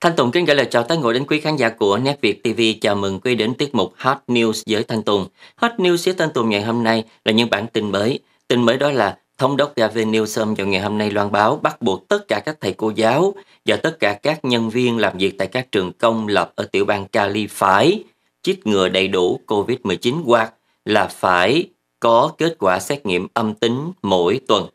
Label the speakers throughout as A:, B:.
A: Thanh Tùng kính gửi lời chào tới ngồi đến quý khán giả của Net Việt TV. Chào mừng quý đến tiết mục Hot News với Thanh Tùng. Hot News với Thanh Tùng ngày hôm nay là những bản tin mới. Tin mới đó là Thống đốc Gavin Newsom vào ngày hôm nay loan báo bắt buộc tất cả các thầy cô giáo và tất cả các nhân viên làm việc tại các trường công lập ở tiểu bang Cali phải chích ngừa đầy đủ COVID-19 hoặc là phải có kết quả xét nghiệm âm tính mỗi tuần.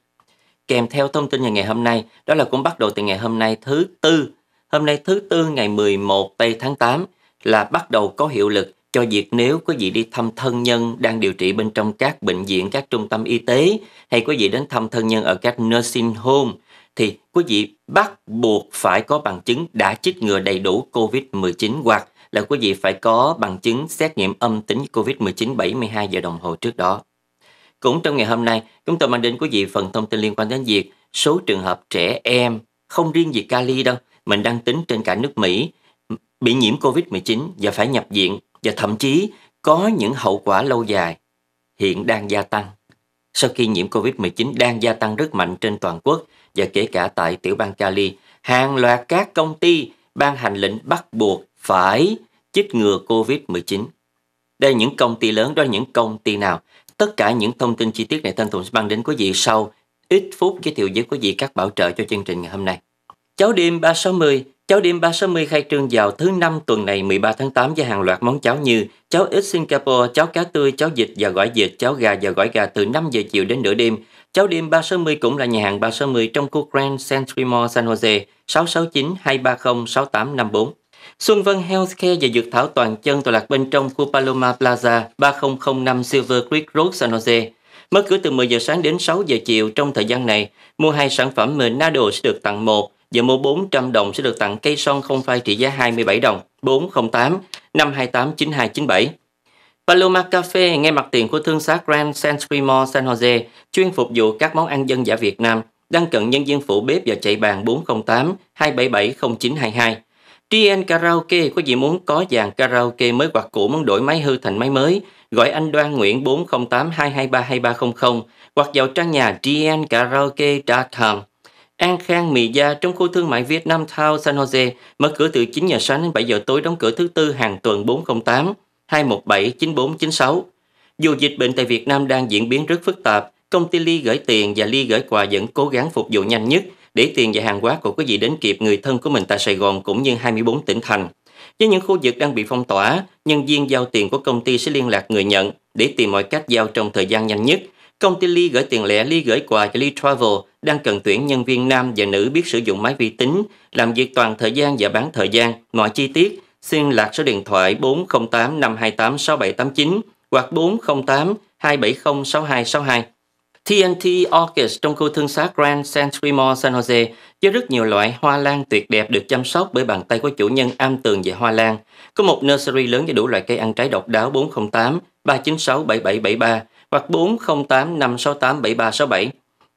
A: Kèm theo thông tin ngày hôm nay, đó là cũng bắt đầu từ ngày hôm nay thứ tư hôm nay thứ tư ngày 11 tây tháng 8 là bắt đầu có hiệu lực cho việc nếu quý vị đi thăm thân nhân đang điều trị bên trong các bệnh viện, các trung tâm y tế hay quý vị đến thăm thân nhân ở các nursing home thì quý vị bắt buộc phải có bằng chứng đã chích ngừa đầy đủ COVID-19 hoặc là quý vị phải có bằng chứng xét nghiệm âm tính COVID-19 72 giờ đồng hồ trước đó. Cũng trong ngày hôm nay, chúng tôi mang đến quý vị phần thông tin liên quan đến việc số trường hợp trẻ em không riêng gì Cali đâu mình đang tính trên cả nước Mỹ bị nhiễm COVID-19 và phải nhập viện và thậm chí có những hậu quả lâu dài hiện đang gia tăng. Sau khi nhiễm COVID-19 đang gia tăng rất mạnh trên toàn quốc và kể cả tại tiểu bang Cali, hàng loạt các công ty ban hành lệnh bắt buộc phải chích ngừa COVID-19. Đây là những công ty lớn, đó là những công ty nào? Tất cả những thông tin chi tiết này Thanh thuận sẽ mang đến quý vị sau ít phút giới thiệu với quý vị các bảo trợ cho chương trình ngày hôm nay. Cháo đêm 360 Cháo đêm 360 khai trương vào thứ năm tuần này 13 tháng 8 với hàng loạt món cháo như cháo ít Singapore, cháo cá tươi, cháo vịt và gỏi vịt, cháo gà và gỏi gà từ 5 giờ chiều đến nửa đêm. Cháo đêm 360 cũng là nhà hàng 360 trong khu Grand Century Mall San Jose 669 230 6854. Xuân Vân Healthcare và Dược Thảo Toàn Chân tọa lạc bên trong khu Paloma Plaza 3005 Silver Creek Road San Jose. Mở cửa từ 10 giờ sáng đến 6 giờ chiều trong thời gian này, mua hai sản phẩm Menado sẽ được tặng một và mua 400 đồng sẽ được tặng cây son không phai trị giá 27 đồng 408 528 9297. Paloma Cafe ngay mặt tiền của thương xá Grand San Sansremo San Jose chuyên phục vụ các món ăn dân giả Việt Nam đang cận nhân viên phụ bếp và chạy bàn 408 277 0922. TN Karaoke có gì muốn có dàn karaoke mới hoặc cũ muốn đổi máy hư thành máy mới, gọi anh Đoan Nguyễn 408 223 2300 hoặc vào trang nhà tnkaraoke.com. An Khang Mì Gia trong khu thương mại Việt Nam Town San Jose mở cửa từ 9 giờ sáng đến 7 giờ tối đóng cửa thứ tư hàng tuần 408 217 9496. Dù dịch bệnh tại Việt Nam đang diễn biến rất phức tạp, công ty Ly gửi tiền và Ly gửi quà vẫn cố gắng phục vụ nhanh nhất để tiền và hàng hóa của quý vị đến kịp người thân của mình tại Sài Gòn cũng như 24 tỉnh thành. Với những khu vực đang bị phong tỏa, nhân viên giao tiền của công ty sẽ liên lạc người nhận để tìm mọi cách giao trong thời gian nhanh nhất Công ty Ly gửi tiền lẻ, Ly gửi quà cho Ly Travel đang cần tuyển nhân viên nam và nữ biết sử dụng máy vi tính, làm việc toàn thời gian và bán thời gian. Mọi chi tiết xin lạc số điện thoại 408 528 6789 hoặc 408 270 6262. TNT Orchid trong khu thương xá Grand Century Mall San Jose với rất nhiều loại hoa lan tuyệt đẹp được chăm sóc bởi bàn tay của chủ nhân am tường về hoa lan. Có một nursery lớn với đủ loại cây ăn trái độc đáo 408 396 7773 hoặc 4085687367.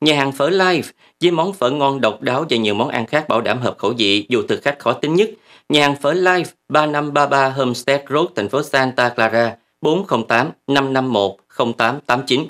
A: Nhà hàng phở life với món phở ngon độc đáo và nhiều món ăn khác bảo đảm hợp khẩu vị dù thực khách khó tính nhất. Nhà hàng phở Live 3533 Homestead Road, thành phố Santa Clara 408 551 0889.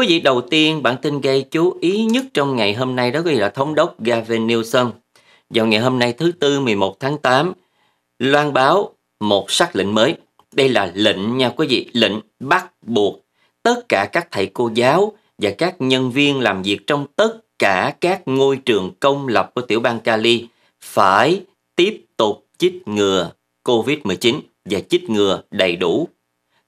A: quý vị, đầu tiên bản tin gây chú ý nhất trong ngày hôm nay đó quý vị là Thống đốc Gavin Newsom. Vào ngày hôm nay thứ Tư 11 tháng 8, loan báo một sắc lệnh mới. Đây là lệnh nha quý vị, lệnh bắt buộc tất cả các thầy cô giáo và các nhân viên làm việc trong tất cả các ngôi trường công lập của tiểu bang Cali phải tiếp tục chích ngừa COVID-19 và chích ngừa đầy đủ.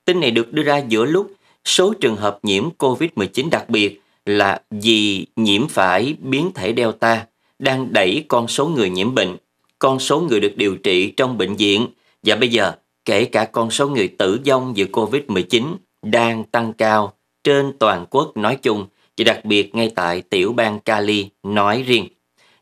A: Tin này được đưa ra giữa lúc số trường hợp nhiễm COVID-19 đặc biệt là vì nhiễm phải biến thể Delta đang đẩy con số người nhiễm bệnh, con số người được điều trị trong bệnh viện và bây giờ kể cả con số người tử vong vì COVID-19 đang tăng cao trên toàn quốc nói chung và đặc biệt ngay tại tiểu bang Cali nói riêng.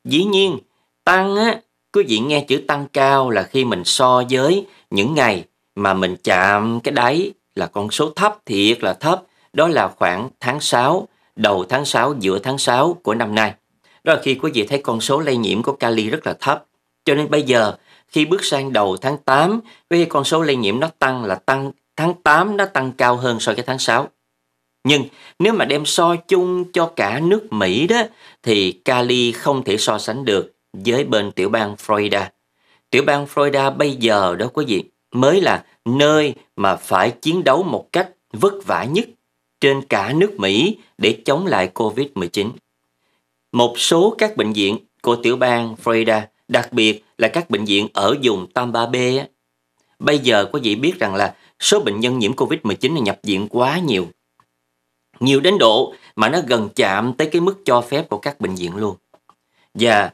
A: Dĩ nhiên, tăng á, quý vị nghe chữ tăng cao là khi mình so với những ngày mà mình chạm cái đáy là con số thấp thiệt là thấp, đó là khoảng tháng 6, đầu tháng 6, giữa tháng 6 của năm nay. Đó là khi quý vị thấy con số lây nhiễm của Cali rất là thấp. Cho nên bây giờ khi bước sang đầu tháng 8, với con số lây nhiễm nó tăng là tăng tháng 8 nó tăng cao hơn so với tháng 6. Nhưng nếu mà đem so chung cho cả nước Mỹ đó thì Cali không thể so sánh được với bên tiểu bang Florida. Tiểu bang Florida bây giờ đó quý vị mới là nơi mà phải chiến đấu một cách vất vả nhất trên cả nước Mỹ để chống lại COVID-19. Một số các bệnh viện của tiểu bang Florida, đặc biệt là các bệnh viện ở vùng Tampa Bay, bây giờ có vị biết rằng là số bệnh nhân nhiễm COVID-19 nhập viện quá nhiều. Nhiều đến độ mà nó gần chạm tới cái mức cho phép của các bệnh viện luôn. Và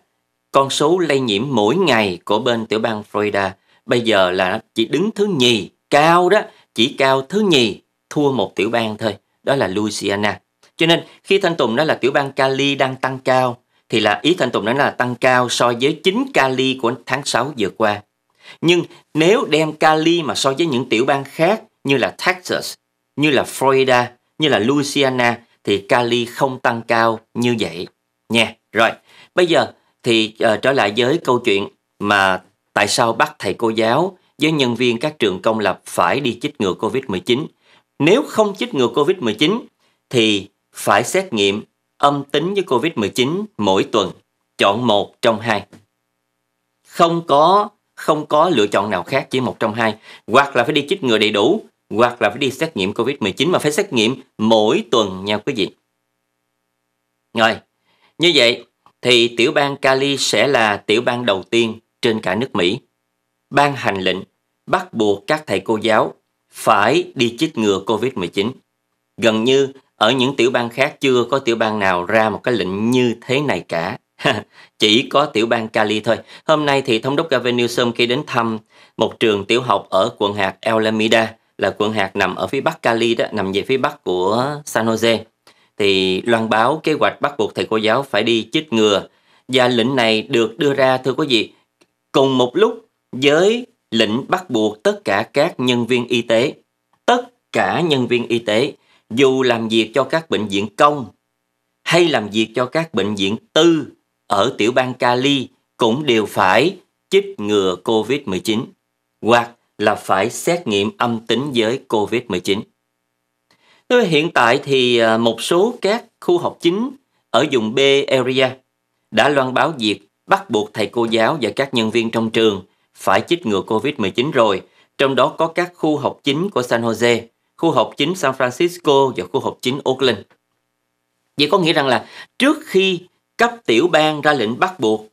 A: con số lây nhiễm mỗi ngày của bên tiểu bang Florida bây giờ là chỉ đứng thứ nhì cao đó chỉ cao thứ nhì thua một tiểu bang thôi đó là Louisiana cho nên khi Thanh Tùng nói là tiểu bang Cali đang tăng cao thì là ý Thanh Tùng nói là tăng cao so với chính Cali của tháng 6 vừa qua nhưng nếu đem Cali mà so với những tiểu bang khác như là Texas như là Florida như là Louisiana thì Cali không tăng cao như vậy nha rồi bây giờ thì uh, trở lại với câu chuyện mà tại sao bắt thầy cô giáo với nhân viên các trường công lập phải đi chích ngừa COVID-19. Nếu không chích ngừa COVID-19 thì phải xét nghiệm âm tính với COVID-19 mỗi tuần, chọn một trong hai. Không có không có lựa chọn nào khác chỉ một trong hai, hoặc là phải đi chích ngừa đầy đủ, hoặc là phải đi xét nghiệm COVID-19 mà phải xét nghiệm mỗi tuần nha quý vị. Rồi, như vậy thì tiểu bang Cali sẽ là tiểu bang đầu tiên trên cả nước Mỹ, ban hành lệnh bắt buộc các thầy cô giáo phải đi chích ngừa COVID-19. Gần như ở những tiểu bang khác chưa có tiểu bang nào ra một cái lệnh như thế này cả. Chỉ có tiểu bang Cali thôi. Hôm nay thì thống đốc Gavin Newsom khi đến thăm một trường tiểu học ở quận hạt Alameda là quận hạt nằm ở phía bắc Cali đó, nằm về phía bắc của San Jose. Thì loan báo kế hoạch bắt buộc thầy cô giáo phải đi chích ngừa. Và lệnh này được đưa ra thưa quý vị Cùng một lúc, với lệnh bắt buộc tất cả các nhân viên y tế, tất cả nhân viên y tế, dù làm việc cho các bệnh viện công hay làm việc cho các bệnh viện tư ở tiểu bang Cali cũng đều phải chích ngừa COVID-19 hoặc là phải xét nghiệm âm tính với COVID-19. Hiện tại thì à, một số các khu học chính ở vùng B area đã loan báo việc bắt buộc thầy cô giáo và các nhân viên trong trường phải chích ngừa COVID-19 rồi, trong đó có các khu học chính của San Jose, khu học chính San Francisco và khu học chính Oakland. Vậy có nghĩa rằng là trước khi cấp tiểu bang ra lệnh bắt buộc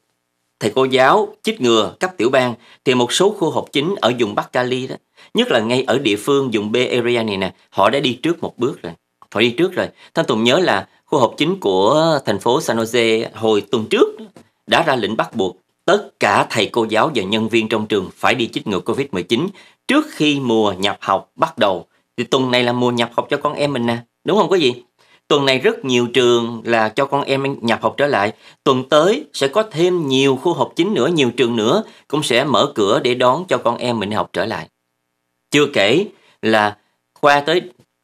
A: thầy cô giáo chích ngừa cấp tiểu bang thì một số khu học chính ở vùng Bắc Cali đó, nhất là ngay ở địa phương vùng Bay Area này nè, họ đã đi trước một bước rồi. Họ đi trước rồi. Thanh Tùng nhớ là khu học chính của thành phố San Jose hồi tuần trước đã ra lệnh bắt buộc tất cả thầy cô giáo và nhân viên trong trường phải đi chích ngừa Covid-19 trước khi mùa nhập học bắt đầu. Thì tuần này là mùa nhập học cho con em mình nè, đúng không quý vị? Tuần này rất nhiều trường là cho con em nhập học trở lại. Tuần tới sẽ có thêm nhiều khu học chính nữa, nhiều trường nữa cũng sẽ mở cửa để đón cho con em mình học trở lại. Chưa kể là qua tới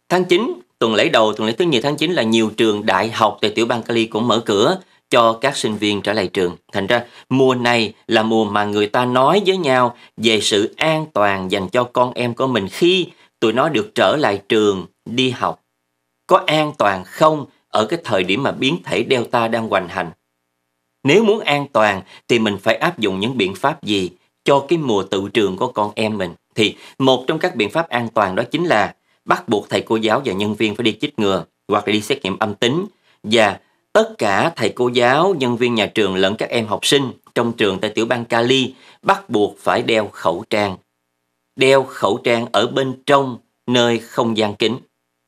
A: tháng 9, tuần lễ đầu, tuần lễ thứ nhì tháng 9 là nhiều trường đại học tại tiểu bang Cali cũng mở cửa cho các sinh viên trở lại trường. Thành ra mùa này là mùa mà người ta nói với nhau về sự an toàn dành cho con em của mình khi tụi nó được trở lại trường đi học. Có an toàn không ở cái thời điểm mà biến thể Delta đang hoành hành? Nếu muốn an toàn thì mình phải áp dụng những biện pháp gì cho cái mùa tự trường của con em mình? Thì một trong các biện pháp an toàn đó chính là bắt buộc thầy cô giáo và nhân viên phải đi chích ngừa hoặc là đi xét nghiệm âm tính và Tất cả thầy cô giáo, nhân viên nhà trường lẫn các em học sinh trong trường tại tiểu bang Cali bắt buộc phải đeo khẩu trang. Đeo khẩu trang ở bên trong nơi không gian kính.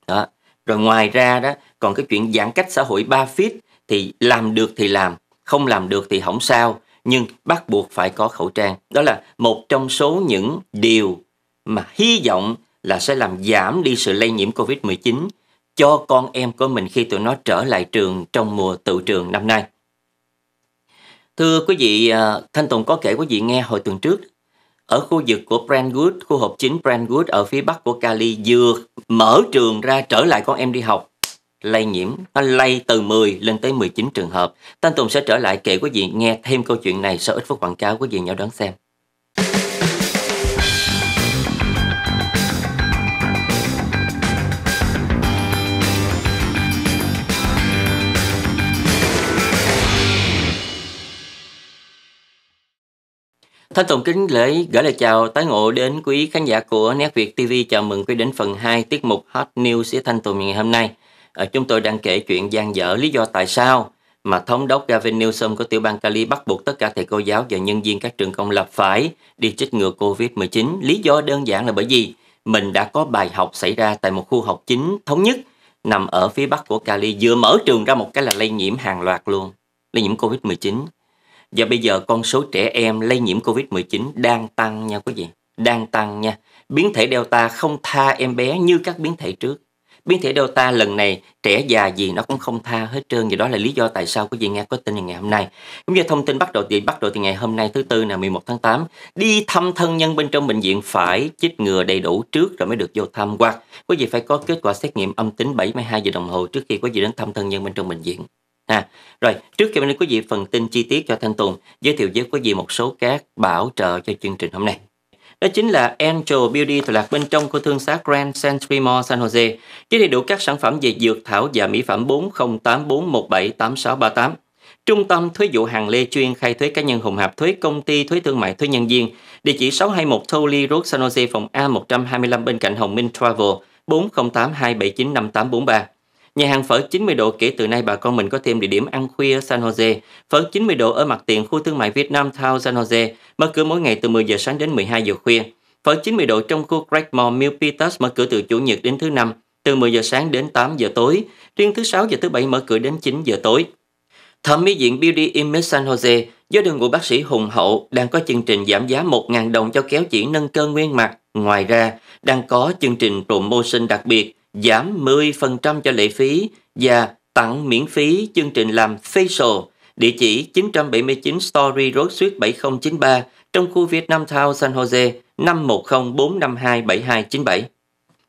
A: Đó. Rồi ngoài ra đó còn cái chuyện giãn cách xã hội 3 feet thì làm được thì làm, không làm được thì không sao, nhưng bắt buộc phải có khẩu trang. Đó là một trong số những điều mà hy vọng là sẽ làm giảm đi sự lây nhiễm COVID-19 cho con em của mình khi tụi nó trở lại trường trong mùa tự trường năm nay. Thưa quý vị, à, Thanh Tùng có kể quý vị nghe hồi tuần trước, ở khu vực của Brentwood, khu hộp chính Brentwood ở phía bắc của Cali vừa mở trường ra trở lại con em đi học lây nhiễm, nó lây từ 10 lên tới 19 trường hợp. Thanh Tùng sẽ trở lại kể quý vị nghe thêm câu chuyện này sau ít phút quảng cáo quý vị nhỏ đón xem. Thanh Tùng kính lễ gửi lời chào tái ngộ đến quý khán giả của Nét Việt TV. Chào mừng quý đến phần 2 tiết mục Hot News của Thanh Tùng ngày hôm nay. À, chúng tôi đang kể chuyện gian dở lý do tại sao mà thống đốc Gavin Newsom của tiểu bang Cali bắt buộc tất cả thầy cô giáo và nhân viên các trường công lập phải đi chích ngừa COVID-19. Lý do đơn giản là bởi vì mình đã có bài học xảy ra tại một khu học chính thống nhất nằm ở phía bắc của Cali vừa mở trường ra một cái là lây nhiễm hàng loạt luôn, lây nhiễm COVID-19. Và bây giờ con số trẻ em lây nhiễm COVID-19 đang tăng nha quý vị, đang tăng nha. Biến thể Delta không tha em bé như các biến thể trước. Biến thể Delta lần này trẻ già gì nó cũng không tha hết trơn và đó là lý do tại sao quý vị nghe có tin ngày hôm nay. Cũng như thông tin bắt đầu từ bắt đầu từ ngày hôm nay thứ tư là 11 tháng 8, đi thăm thân nhân bên trong bệnh viện phải chích ngừa đầy đủ trước rồi mới được vô thăm hoặc quý vị phải có kết quả xét nghiệm âm tính 72 giờ đồng hồ trước khi quý vị đến thăm thân nhân bên trong bệnh viện ha rồi trước khi mình đến quý vị phần tin chi tiết cho thanh tùng giới thiệu với quý vị một số các bảo trợ cho chương trình hôm nay đó chính là Angel Beauty tọa lạc bên trong của thương xá Grand Century Mall San Jose với đầy đủ các sản phẩm về dược thảo và mỹ phẩm 4084178638. Trung tâm thuế vụ hàng lê chuyên khai thuế cá nhân Hùng Hạp thuế công ty thuế thương mại thuế nhân viên, địa chỉ 621 Tully Road San Jose phòng A125 bên cạnh Hồng Minh Travel 4082795843. Nhà hàng phở 90 độ kể từ nay bà con mình có thêm địa điểm ăn khuya San Jose. Phở 90 độ ở mặt tiền khu thương mại Việt Nam Town San Jose, mở cửa mỗi ngày từ 10 giờ sáng đến 12 giờ khuya. Phở 90 độ trong khu Craigmore Mill Peters mở cửa từ Chủ nhật đến thứ năm, từ 10 giờ sáng đến 8 giờ tối, riêng thứ sáu và thứ bảy mở cửa đến 9 giờ tối. Thẩm mỹ viện Beauty Image San Jose do đội ngũ bác sĩ Hùng Hậu đang có chương trình giảm giá 1.000 đồng cho kéo chỉ nâng cơ nguyên mặt. Ngoài ra, đang có chương trình promotion đặc biệt giảm 10% cho lệ phí và tặng miễn phí chương trình làm facial địa chỉ 979 Story Road Street 7093 trong khu Vietnam Town San Jose 5104527297.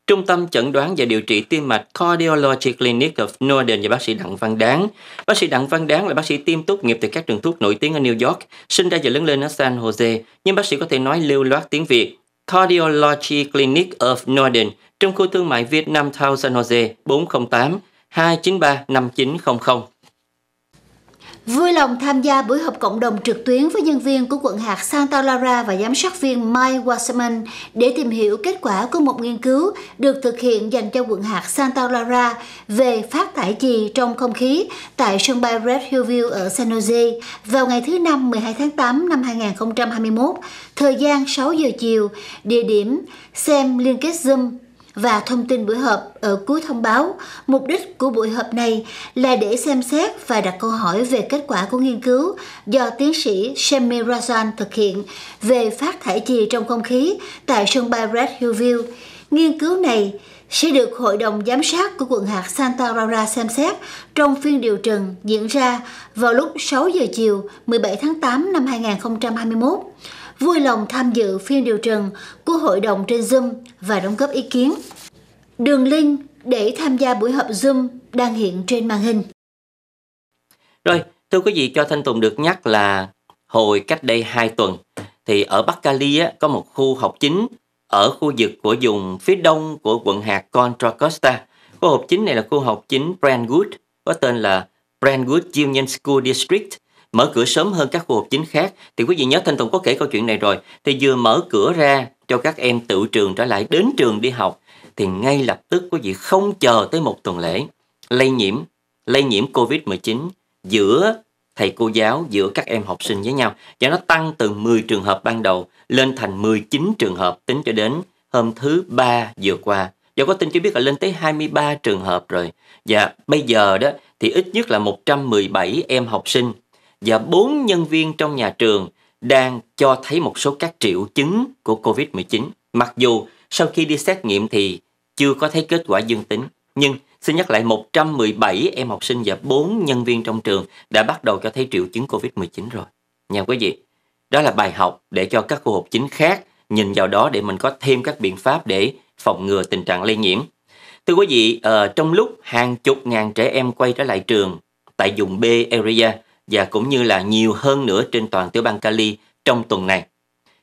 A: Trung tâm chẩn đoán và điều trị tim mạch Cardiology Clinic of Northern và bác sĩ Đặng Văn Đáng. Bác sĩ Đặng Văn Đáng là bác sĩ tiêm tốt nghiệp từ các trường thuốc nổi tiếng ở New York, sinh ra và lớn lên ở San Jose, nhưng bác sĩ có thể nói lưu loát tiếng Việt. Cardiology Clinic of Northern trong khu thương mại Việt Nam Town San Jose 408 293 5900.
B: Vui lòng tham gia buổi họp cộng đồng trực tuyến với nhân viên của quận hạt Santa Clara và giám sát viên Mike Wasserman để tìm hiểu kết quả của một nghiên cứu được thực hiện dành cho quận hạt Santa Clara về phát thải trì trong không khí tại sân bay Red Hill ở San Jose vào ngày thứ Năm 12 tháng 8 năm 2021, thời gian 6 giờ chiều, địa điểm xem liên kết Zoom và thông tin buổi họp ở cuối thông báo. Mục đích của buổi họp này là để xem xét và đặt câu hỏi về kết quả của nghiên cứu do tiến sĩ Shemi Razan thực hiện về phát thải chì trong không khí tại sân bay Red Hillview Nghiên cứu này sẽ được Hội đồng Giám sát của quận hạt Santa Clara xem xét trong phiên điều trần diễn ra vào lúc 6 giờ chiều 17 tháng 8 năm 2021 vui lòng tham dự phiên điều trần của hội đồng trên Zoom và đóng góp ý kiến. Đường link để tham gia buổi họp Zoom đang hiện trên màn hình.
A: Rồi, thưa quý vị cho Thanh Tùng được nhắc là hồi cách đây 2 tuần thì ở Bắc Cali á, có một khu học chính ở khu vực của vùng phía đông của quận hạt Contra Costa. Khu học chính này là khu học chính Brentwood có tên là Brentwood Union School District mở cửa sớm hơn các khu học chính khác thì quý vị nhớ Thanh Tùng có kể câu chuyện này rồi thì vừa mở cửa ra cho các em tự trường trở lại đến trường đi học thì ngay lập tức quý vị không chờ tới một tuần lễ lây nhiễm lây nhiễm Covid-19 giữa thầy cô giáo giữa các em học sinh với nhau và nó tăng từ 10 trường hợp ban đầu lên thành 19 trường hợp tính cho đến hôm thứ ba vừa qua và có tin cho biết là lên tới 23 trường hợp rồi và bây giờ đó thì ít nhất là 117 em học sinh và 4 nhân viên trong nhà trường đang cho thấy một số các triệu chứng của COVID-19. Mặc dù sau khi đi xét nghiệm thì chưa có thấy kết quả dương tính, nhưng xin nhắc lại 117 em học sinh và 4 nhân viên trong trường đã bắt đầu cho thấy triệu chứng COVID-19 rồi. Nha quý vị, đó là bài học để cho các khu học chính khác nhìn vào đó để mình có thêm các biện pháp để phòng ngừa tình trạng lây nhiễm. Thưa quý vị, uh, trong lúc hàng chục ngàn trẻ em quay trở lại trường tại vùng B area và cũng như là nhiều hơn nữa trên toàn tiểu bang Cali trong tuần này.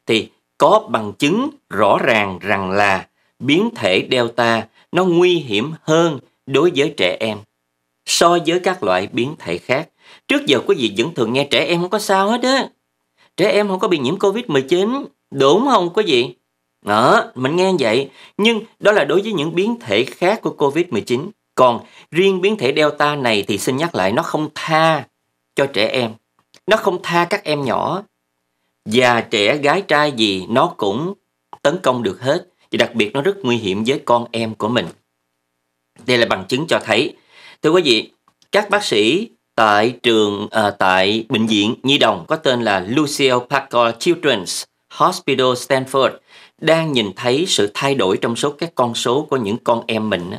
A: Thì có bằng chứng rõ ràng rằng là biến thể Delta nó nguy hiểm hơn đối với trẻ em so với các loại biến thể khác. Trước giờ quý vị vẫn thường nghe trẻ em không có sao hết á. Trẻ em không có bị nhiễm Covid-19, đúng không quý vị? Đó, mình nghe vậy. Nhưng đó là đối với những biến thể khác của Covid-19. Còn riêng biến thể Delta này thì xin nhắc lại nó không tha cho trẻ em. Nó không tha các em nhỏ. Già trẻ gái trai gì nó cũng tấn công được hết. Và đặc biệt nó rất nguy hiểm với con em của mình. Đây là bằng chứng cho thấy. Thưa quý vị, các bác sĩ tại trường à, tại bệnh viện nhi đồng có tên là Lucille Packard Children's Hospital Stanford đang nhìn thấy sự thay đổi trong số các con số của những con em mình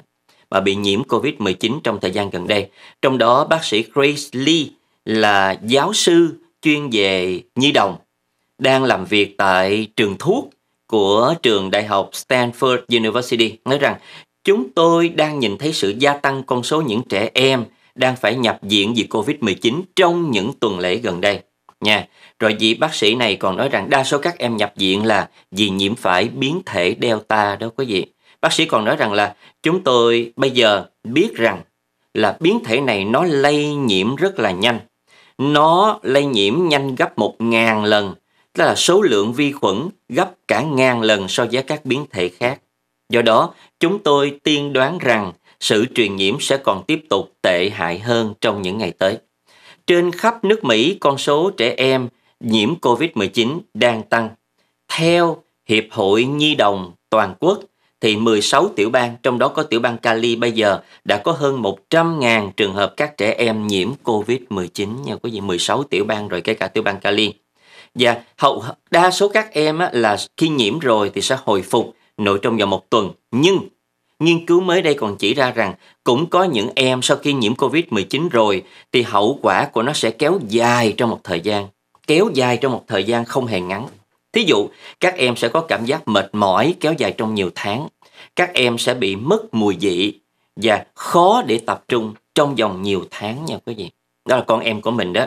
A: mà bị nhiễm COVID-19 trong thời gian gần đây. Trong đó, bác sĩ Grace Lee là giáo sư chuyên về nhi đồng, đang làm việc tại trường thuốc của trường đại học Stanford University nói rằng chúng tôi đang nhìn thấy sự gia tăng con số những trẻ em đang phải nhập viện vì Covid-19 trong những tuần lễ gần đây. Nha. Rồi vị bác sĩ này còn nói rằng đa số các em nhập viện là vì nhiễm phải biến thể Delta đó quý vị. Bác sĩ còn nói rằng là chúng tôi bây giờ biết rằng là biến thể này nó lây nhiễm rất là nhanh nó lây nhiễm nhanh gấp 1.000 lần, tức là số lượng vi khuẩn gấp cả ngàn lần so với các biến thể khác. Do đó, chúng tôi tiên đoán rằng sự truyền nhiễm sẽ còn tiếp tục tệ hại hơn trong những ngày tới. Trên khắp nước Mỹ, con số trẻ em nhiễm COVID-19 đang tăng. Theo Hiệp hội Nhi đồng Toàn quốc, thì 16 tiểu bang, trong đó có tiểu bang Cali bây giờ đã có hơn 100.000 trường hợp các trẻ em nhiễm COVID-19 nha quý vị, 16 tiểu bang rồi kể cả tiểu bang Cali. Và hầu đa số các em á, là khi nhiễm rồi thì sẽ hồi phục nội trong vòng một tuần. Nhưng nghiên cứu mới đây còn chỉ ra rằng cũng có những em sau khi nhiễm COVID-19 rồi thì hậu quả của nó sẽ kéo dài trong một thời gian. Kéo dài trong một thời gian không hề ngắn. Thí dụ, các em sẽ có cảm giác mệt mỏi kéo dài trong nhiều tháng. Các em sẽ bị mất mùi vị và khó để tập trung trong vòng nhiều tháng nha quý vị. Đó là con em của mình đó.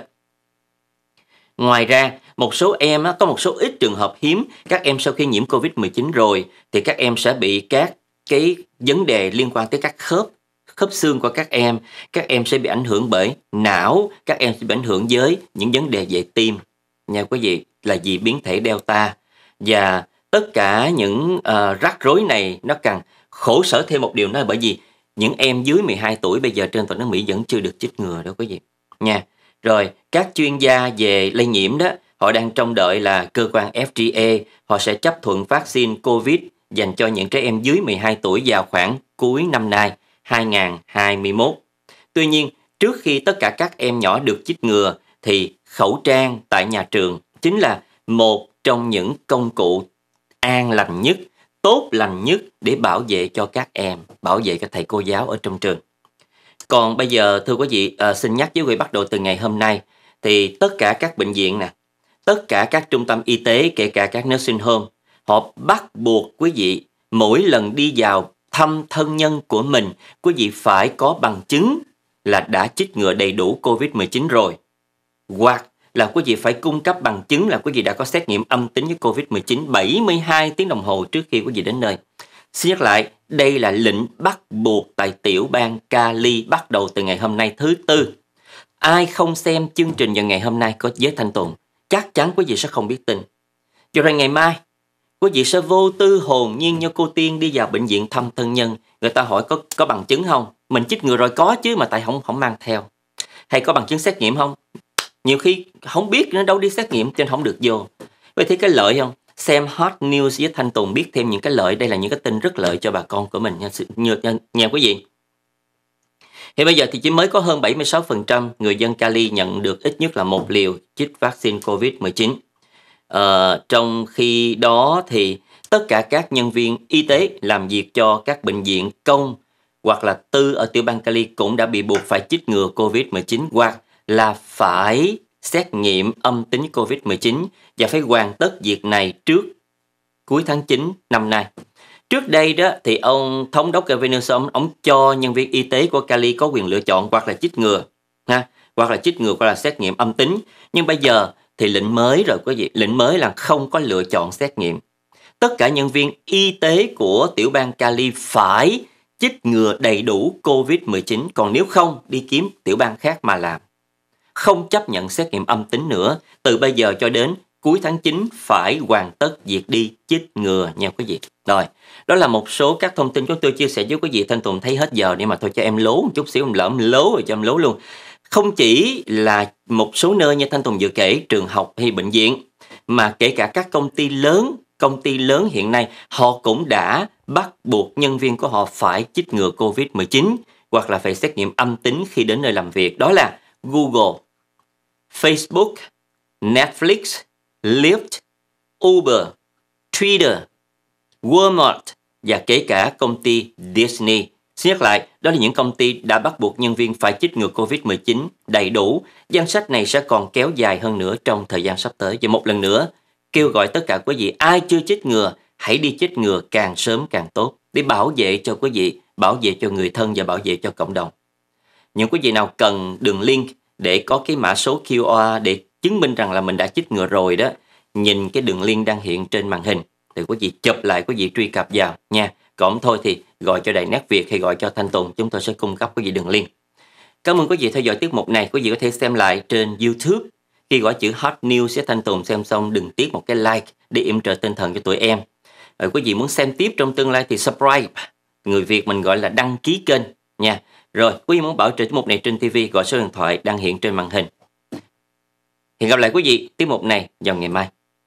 A: Ngoài ra, một số em có một số ít trường hợp hiếm, các em sau khi nhiễm Covid-19 rồi thì các em sẽ bị các cái vấn đề liên quan tới các khớp khớp xương của các em, các em sẽ bị ảnh hưởng bởi não, các em sẽ bị ảnh hưởng với những vấn đề về tim nha quý vị là vì biến thể Delta và tất cả những uh, rắc rối này nó càng khổ sở thêm một điều nữa bởi vì những em dưới 12 tuổi bây giờ trên toàn nước Mỹ vẫn chưa được chích ngừa đâu quý vị nha. Rồi các chuyên gia về lây nhiễm đó họ đang trông đợi là cơ quan FDA họ sẽ chấp thuận vaccine COVID dành cho những trẻ em dưới 12 tuổi vào khoảng cuối năm nay 2021. Tuy nhiên, trước khi tất cả các em nhỏ được chích ngừa thì khẩu trang tại nhà trường chính là một trong những công cụ an lành nhất, tốt lành nhất để bảo vệ cho các em, bảo vệ các thầy cô giáo ở trong trường. Còn bây giờ thưa quý vị, à, xin nhắc với quý vị bắt đầu từ ngày hôm nay thì tất cả các bệnh viện nè, tất cả các trung tâm y tế kể cả các nursing home, họ bắt buộc quý vị mỗi lần đi vào thăm thân nhân của mình, quý vị phải có bằng chứng là đã chích ngừa đầy đủ COVID-19 rồi. Hoặc là quý vị phải cung cấp bằng chứng là quý vị đã có xét nghiệm âm tính với COVID-19 72 tiếng đồng hồ trước khi quý vị đến nơi. Xin nhắc lại, đây là lệnh bắt buộc tại tiểu bang Cali bắt đầu từ ngày hôm nay thứ tư. Ai không xem chương trình vào ngày hôm nay có giới thanh tuần chắc chắn quý vị sẽ không biết tin. Cho nên ngày mai, quý vị sẽ vô tư hồn nhiên như cô Tiên đi vào bệnh viện thăm thân nhân. Người ta hỏi có có bằng chứng không? Mình chích ngừa rồi có chứ mà tại không không mang theo. Hay có bằng chứng xét nghiệm không? nhiều khi không biết nó đâu đi xét nghiệm cho nên không được vô vậy thì cái lợi không xem hot news với thanh tùng biết thêm những cái lợi đây là những cái tin rất lợi cho bà con của mình nha nha, nha, nha quý vị thì bây giờ thì chỉ mới có hơn 76% người dân Cali nhận được ít nhất là một liều chích vaccine COVID-19. Ờ, trong khi đó thì tất cả các nhân viên y tế làm việc cho các bệnh viện công hoặc là tư ở tiểu bang Cali cũng đã bị buộc phải chích ngừa COVID-19 hoặc là phải xét nghiệm âm tính COVID-19 và phải hoàn tất việc này trước cuối tháng 9 năm nay. Trước đây đó thì ông thống đốc Gavin ông, ông cho nhân viên y tế của Cali có quyền lựa chọn hoặc là chích ngừa ha, hoặc là chích ngừa hoặc là xét nghiệm âm tính. Nhưng bây giờ thì lệnh mới rồi quý vị, lệnh mới là không có lựa chọn xét nghiệm. Tất cả nhân viên y tế của tiểu bang Cali phải chích ngừa đầy đủ COVID-19, còn nếu không đi kiếm tiểu bang khác mà làm không chấp nhận xét nghiệm âm tính nữa, từ bây giờ cho đến cuối tháng 9 phải hoàn tất việc đi chích ngừa nha quý vị. Rồi, đó là một số các thông tin chúng tôi chia sẻ với quý vị. Thanh Tùng thấy hết giờ để mà thôi cho em lố một chút xíu, em lỡ em lố rồi cho em lố luôn. Không chỉ là một số nơi như Thanh Tùng vừa kể, trường học hay bệnh viện, mà kể cả các công ty lớn, công ty lớn hiện nay họ cũng đã bắt buộc nhân viên của họ phải chích ngừa COVID-19 hoặc là phải xét nghiệm âm tính khi đến nơi làm việc. Đó là Google, Facebook, Netflix, Lyft, Uber, Twitter, Walmart và kể cả công ty Disney. Xin nhắc lại, đó là những công ty đã bắt buộc nhân viên phải chích ngừa COVID-19 đầy đủ. Danh sách này sẽ còn kéo dài hơn nữa trong thời gian sắp tới. Và một lần nữa, kêu gọi tất cả quý vị ai chưa chích ngừa, hãy đi chích ngừa càng sớm càng tốt để bảo vệ cho quý vị, bảo vệ cho người thân và bảo vệ cho cộng đồng. Những quý vị nào cần đường link để có cái mã số QR để chứng minh rằng là mình đã chích ngừa rồi đó nhìn cái đường link đang hiện trên màn hình thì quý vị chụp lại quý vị truy cập vào nha còn thôi thì gọi cho Đài Nét Việt hay gọi cho Thanh Tùng chúng tôi sẽ cung cấp quý vị đường link Cảm ơn quý vị theo dõi tiết mục này. Quý vị có thể xem lại trên YouTube. Khi gọi chữ Hot News sẽ thanh tùng xem xong đừng tiếc một cái like để yểm trợ tinh thần cho tụi em. Rồi quý vị muốn xem tiếp trong tương lai thì subscribe. Người Việt mình gọi là đăng ký kênh nha. Rồi, quý vị muốn bảo trợ tiết mục này trên TV gọi số điện thoại đang hiện trên màn hình. Hẹn gặp lại quý vị tiết mục này vào ngày mai.